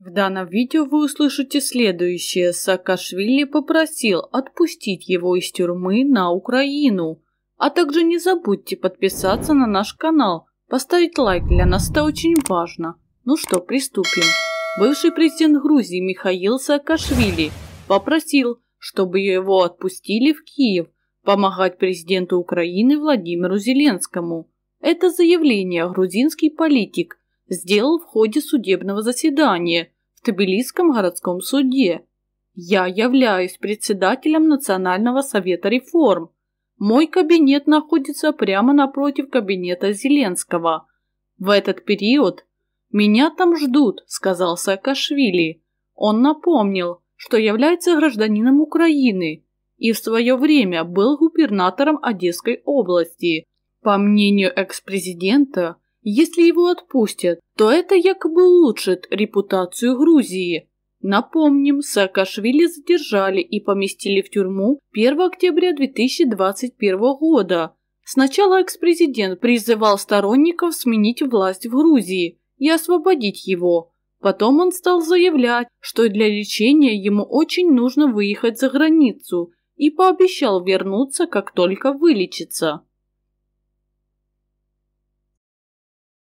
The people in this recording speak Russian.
В данном видео вы услышите следующее. Саакашвили попросил отпустить его из тюрьмы на Украину. А также не забудьте подписаться на наш канал. Поставить лайк для нас это очень важно. Ну что, приступим. Бывший президент Грузии Михаил Саакашвили попросил, чтобы его отпустили в Киев помогать президенту Украины Владимиру Зеленскому. Это заявление грузинский политик сделал в ходе судебного заседания в Тбилисском городском суде. Я являюсь председателем Национального совета реформ. Мой кабинет находится прямо напротив кабинета Зеленского. В этот период «Меня там ждут», — сказал Саакашвили. Он напомнил, что является гражданином Украины и в свое время был губернатором Одесской области. По мнению экс-президента, если его отпустят, то это якобы улучшит репутацию Грузии. Напомним, Саакашвили задержали и поместили в тюрьму 1 октября 2021 года. Сначала экс-президент призывал сторонников сменить власть в Грузии и освободить его. Потом он стал заявлять, что для лечения ему очень нужно выехать за границу и пообещал вернуться, как только вылечится.